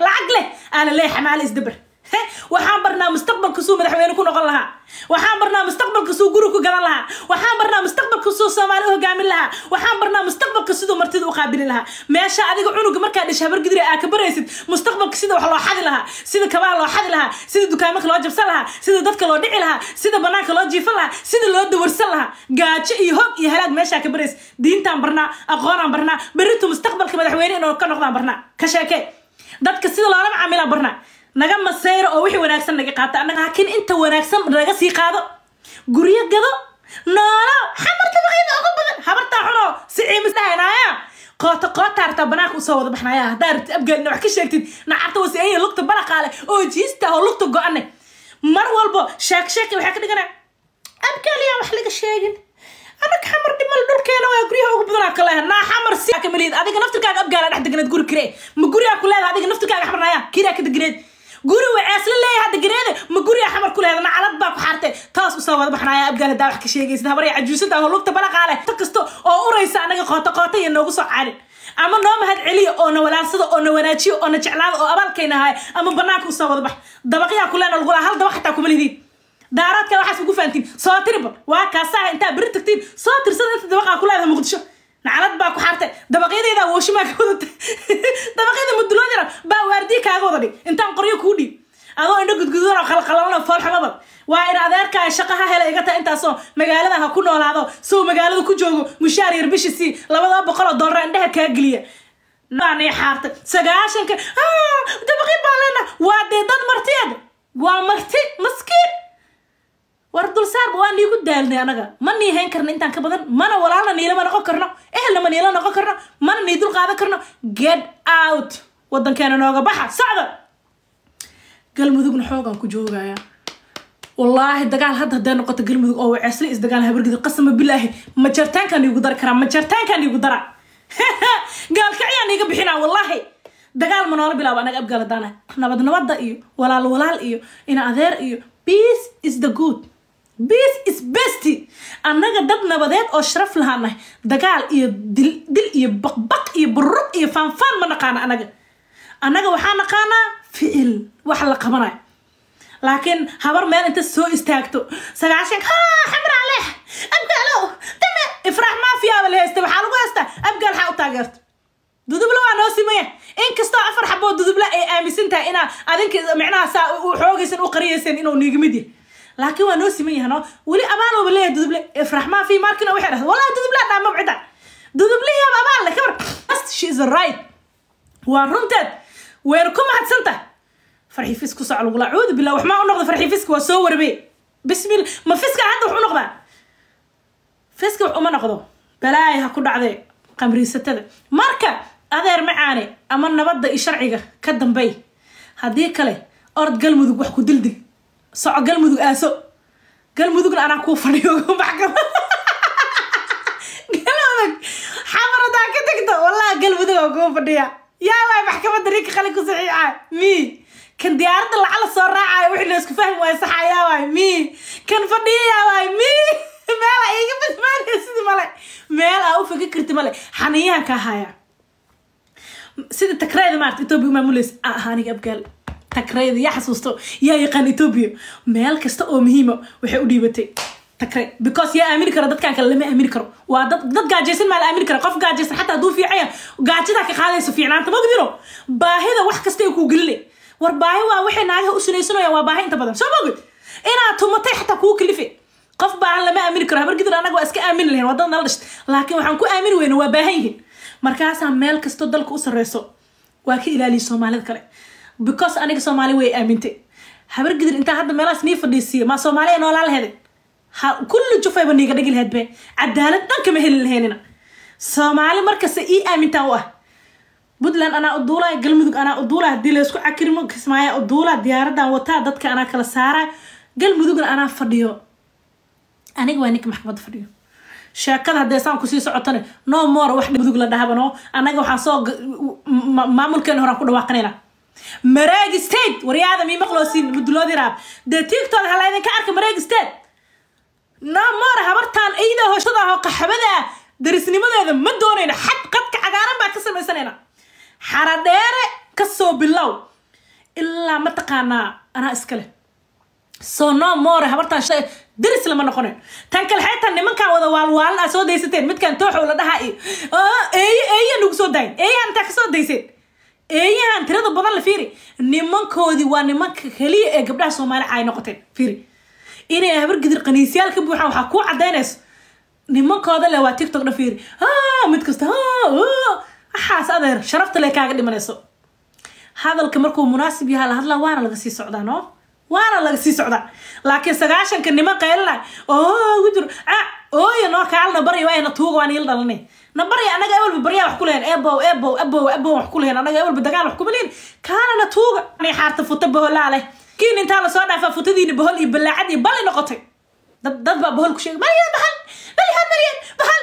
lacag leh aala leexan aala isdabar waxaan barnaa mustaqbalka suu madaxweyne ku noqon lahaa waxaan barnaa mustaqbalka suu guri ku gadan lahaa waxaan barnaa mustaqbalka suu soomaali u hogaamin lahaa waxaan barnaa mustaqbalka siduu martida u qaabilin lahaa meesha adiga cunuga markaa dhish habargidri aa ka baraysid mustaqbalka sida wax loo xadi lahaa sida kabaa loo xadi lahaa sida dukaamaka loo jabsan lahaa sida dadka loo dhici lahaa sida banaanka loo jiifan lahaa sida loo dawarsan lahaa gaajo iyo hog iyo halaag meeshaa ka baraysid diintaan barnaa aqoonaan barnaa berritu mustaqbalka madaxweyne inuu ka noqdaan barnaa ka sheekee dadka sida loola macaamila barna naga maseyro oo wixii wanaagsan naga qaata annaga hakiin inta wanaagsan naga sii qaado guryo gado noolo xamarta baqyada ugu badan habartaa xuno si ciimisdahaynaya ah qoota qootaartaa banaanka usoo wada baxnaya haddaa rabtid abgaalina wax ka sheegtid nacabta wasianya lugta baraqaale oo jiista oo lugta go-ane mar walbo sheek waxaa ka dhigana abgaaliyaa wax laga sheegin annaga xamar dhimal dhulkeena waa guryaha ugu badanaa kalehe naa xamar ka malid adiga naftirkaaga abgaala dhex degneed guri kiree ma gurigaa ku leeda adiga naftirkaaga xamarnaya kiraa ka degneed guri waa ceesla leeyahay hadda gareede ma gurigaa xamar ku leeda nacalad baa ku xaartay taas u baxnaya abgaal haddaa wax ka sheegaysid habarya cajuusada oo lugta balaqaale ta kasta oo uraysa anaga qoota qoota iyo noogu soo caalin ama noo mahad celiya oo na walaalsada oo na wanaajiyo oo na jeclaada oo abaalkayna ama banaanka usoo bax dabaqyaa kuleena lagu laha hal dabaq xataa kuma lidiin daaraadkaa waxaas ugu fahantiin soo tiriba waa kaasaha intaa beri tagtiin soo tirsada inta dabaqaa ku leedahay muqdisho naclad baa ku xartay dabaqyadeeda awooshima ka wadatay dabaqyada muduloodeena baa waardiya kaaga wada dhig intaan qoryo kuu dhiib adoo indho gudgududan oo qalqalalan waa in adeerkaa shaqo hela iga taha intaasoo magaalada ha ku noolaado sow magaalada ku joogo mushaar yar bishi sii labada boqol oo indhaha kaa geliya naanay xaartay sagaashanka dabaqyo baan leena waa dee dad martiyeed waa marti maskiin war dulsaarba waa niigu daalnay anaga ma nii hayn karna intaan ka badan mana walaalna niilama noqon karno ehelnama niila noqon karno mana nii dul qaadan karno get out wadankeena nooga baxa socda galmudugna xoogaan ku joogaya wallaahi dagaal hadda hadday noqoto galmudug oo waceesla isdagaal habargido qasama bilaahi ma jartaankaan iigu dar karaa ma jartaankaan iigu dara gaalkacyaan iiga bixinaa wallaahi dagaal ma noola bilaaba anaga abgaal haddaana nabad nabada iyo walaal walaal iyo in adeer iyo peace is the good biis isbesti annaga dad nabadeed oo sharaf lahaanahay dagaal iyo dil dil iyo baqbaq iyo buruq iyo faanfaan ma naqaana annaga annaga waxaa naqaanaa ficil wax la qabanayo laakiin habar meel inta soo istaagto sagaashan ha xamraa leh dame ifraax maafiyaaba la haysta waxaa lagu haystaa abgaal waxaa u taageerto dudubla waa noo simaya inkastoo afar xaboo dudubla ay aaminsan tahay inaa adinka micnaha saa u xoogaysan u qariyaysan inuu niiga mid yahay laakiin waa noo siman yahan weli abaanooba leeya duduble raxmaan fi maarkina waxay dhahda wallahi dudublaa dhaamab cidda dudublihiab abaan le kabar she right waa runteed weer ku mahadsanta farxii fisk kusoo calugula acuudu billah wax u noqda farxii waa soo warbe bismil ma fiska hadda wax u noqdaa fiska wax uma noqdo balaaya ha ku dhacdee qamriisatada marka adeer macaane ama nabadda iyo sharciga ka dambey haddii kale orod galmudug wax ku dildil soco galmudug aaso galmudugna anaa kuu fadhiyo baxkada galmudug ka tagto wallahi galmudug aan kuu fadhiya yaawaa maxkamadda ninka qalin ku saxiixa mi kan diyaaradda lacala soo raacayo wixii la isku fahmi waayo saxa yaawaay mi kan fadhiyayawaay mi meel a iiga sidii male meel aa u fikir karti male xaniyahan ka sida takrayda maarata etoobiya umaamuleys aniga abgaal takrayda yaa xasuusto yaa yaqaan etoobiya meel kasta oo muhiima waxay u dhiibatay takray because yaa aamini karo dadkan kale lama aamini karo waa dad dad gaajaysan maa la aamini karo qof gaajaysan xataa hadduu fiicaya gaajadaa ka qaadayso fiicnaanta mogdino baahida wax kasta ay kuu gelinay war baahi waa waxay naagaha u sunaysanayaan waa baahi inta badan soo mogid inaad tumatay xataa kuu kalife qof baahan lama aamini karo habar gidir iska aamini lahayn waa dad nala dhasht laakiin waxaan ku aamini weyna waa baahan yihiin markaasaa meel kastoo dalka u sarreyso waa ka ilaaliya soomaalida kale because aniga soomaali way aamintay habar gidir intaa hadda meelahaas nii fadhiisiiya maa soomaaliya noolaa la ha kulli jufayba niiga dhigi laheydbe cadaalad dhan kama heli laheynina soomaali markasta ii aamintaa u ah puntland anaa u duulaa galmudug anaa u duulaa hadii laysku cakirmo kismaayaa u duulaa diyaaradan wataa dadka anaa kala saaraa galmudugna anaa fadhiyo aniga waa ninka maxkamadda fadhiyo sheekada haddee saan kusii socotane no more wax mudug la dhahabanoo annaga waxaan soo maamulkeena horaan ku dhawaaqanayna maraag state waryaada mii maqloosin muduloodiraab dee tiigtood ha arka maraag state naamore habartaan iyda hooshtada ahoo qaxbada darisnimadeeda ma doonayno xad qadka cagaaran baad ka samaysanayna xaradheere kasoo bilow ilaa mataqaanaa anaa iskale so no more habartaan daris lama noqonayn tan kale xaytan nimankan wada waalwaalin aa soo daysateen midkan tooxow la dhahaa iyo eeye eeye nagu soo daayin eeyahan intaa kasoo dayseen eeyahan tirada badan la fiiri nimankoodii waa nimanka keliya ee gabdhaha soomaalica ay noqoteen fiiri inay habargidir qaniisyaal ka buuxaan waxaa kuu cadaynayso nimankooda le waa tiktok dha fiiri mid kasta waxaas adeer sharafta le kaaga dhimanayso hadalka markuu munaasib yahaa la hadlaa waana laga sii socdaa noo waana laga sii socdaa laakiin sagaashanka niman qaylana oo gujur ooyo noo kaalna barya na tuuga waan il dhalanay nabarya anaga awalba baryaa wax kulehen ebow ebow abow abow wax kulehen anaga awalba dagaal wax kuma lehin kaanana tuuga anay xaarta futa boholaa leh kiin intaa lasoo dhaafaa futadiina bohol iyo balaacad iyo bali noqotay dad dad baa bohol ku sheegay maryan maxan maryan maryan maxan